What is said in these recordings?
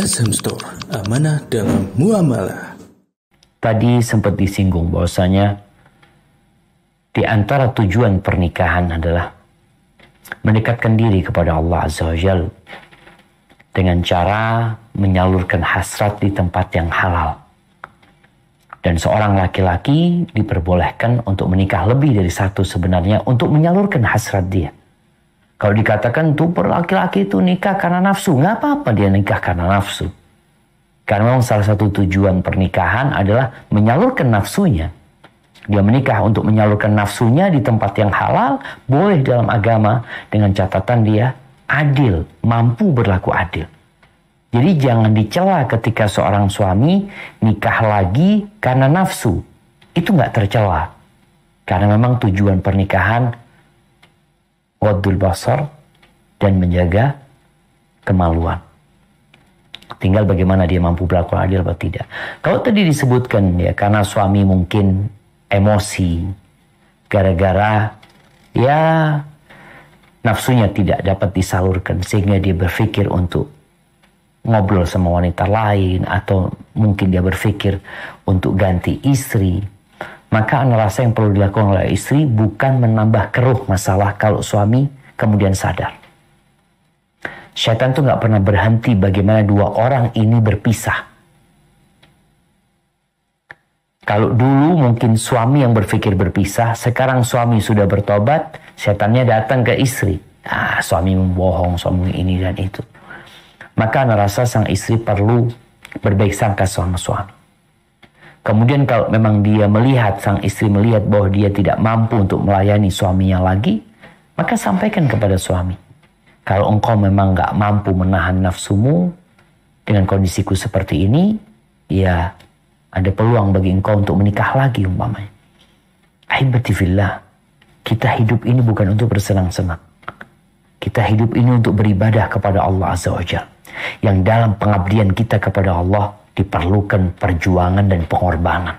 SM Store, amanah dalam muamalah. Tadi sempat disinggung bahwasanya di antara tujuan pernikahan adalah mendekatkan diri kepada Allah Azza wa dengan cara menyalurkan hasrat di tempat yang halal. Dan seorang laki-laki diperbolehkan untuk menikah lebih dari satu sebenarnya untuk menyalurkan hasrat dia. Kalau dikatakan tuh laki-laki itu nikah karena nafsu, nggak apa-apa dia nikah karena nafsu. Karena memang salah satu tujuan pernikahan adalah menyalurkan nafsunya. Dia menikah untuk menyalurkan nafsunya di tempat yang halal, boleh dalam agama dengan catatan dia adil, mampu berlaku adil. Jadi jangan dicela ketika seorang suami nikah lagi karena nafsu. Itu nggak tercela. Karena memang tujuan pernikahan Wadul basar dan menjaga kemaluan. Tinggal bagaimana dia mampu berlaku adil atau tidak. Kalau tadi disebutkan ya karena suami mungkin emosi gara-gara ya nafsunya tidak dapat disalurkan sehingga dia berpikir untuk ngobrol sama wanita lain atau mungkin dia berpikir untuk ganti istri maka rasa yang perlu dilakukan oleh istri bukan menambah keruh masalah kalau suami kemudian sadar. Syaitan tuh nggak pernah berhenti bagaimana dua orang ini berpisah. Kalau dulu mungkin suami yang berpikir berpisah, sekarang suami sudah bertobat, setannya datang ke istri. Ah, suami membohong, suami ini dan itu. Maka rasa sang istri perlu berbaik sangka sama suami. Kemudian kalau memang dia melihat, sang istri melihat bahwa dia tidak mampu untuk melayani suaminya lagi, maka sampaikan kepada suami. Kalau engkau memang gak mampu menahan nafsumu dengan kondisiku seperti ini, ya ada peluang bagi engkau untuk menikah lagi umpamanya. Ahibati fillah, kita hidup ini bukan untuk bersenang-senang. Kita hidup ini untuk beribadah kepada Allah Azza wa Jal. Yang dalam pengabdian kita kepada Allah, diperlukan perjuangan dan pengorbanan.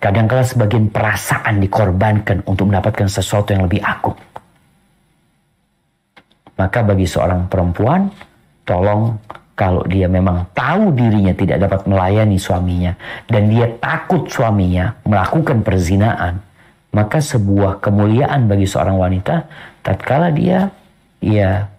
Kadangkala sebagian perasaan dikorbankan untuk mendapatkan sesuatu yang lebih agung. Maka bagi seorang perempuan, tolong kalau dia memang tahu dirinya tidak dapat melayani suaminya dan dia takut suaminya melakukan perzinaan, maka sebuah kemuliaan bagi seorang wanita tatkala dia ya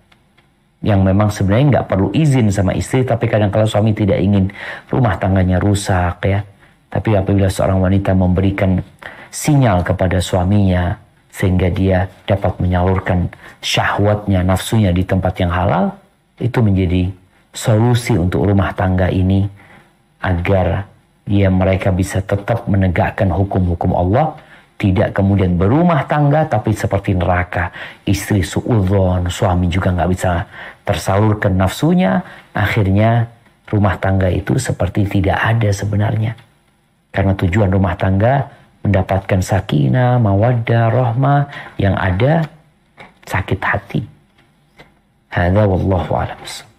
yang memang sebenarnya nggak perlu izin sama istri tapi kadang kala suami tidak ingin rumah tangganya rusak ya tapi apabila seorang wanita memberikan sinyal kepada suaminya sehingga dia dapat menyalurkan syahwatnya nafsunya di tempat yang halal itu menjadi solusi untuk rumah tangga ini agar dia ya mereka bisa tetap menegakkan hukum-hukum Allah tidak kemudian berumah tangga tapi seperti neraka. Istri suudzon, suami juga nggak bisa tersalurkan nafsunya, akhirnya rumah tangga itu seperti tidak ada sebenarnya. Karena tujuan rumah tangga mendapatkan sakinah, mawaddah, rahmah yang ada sakit hati. Hada wallahu a'lam.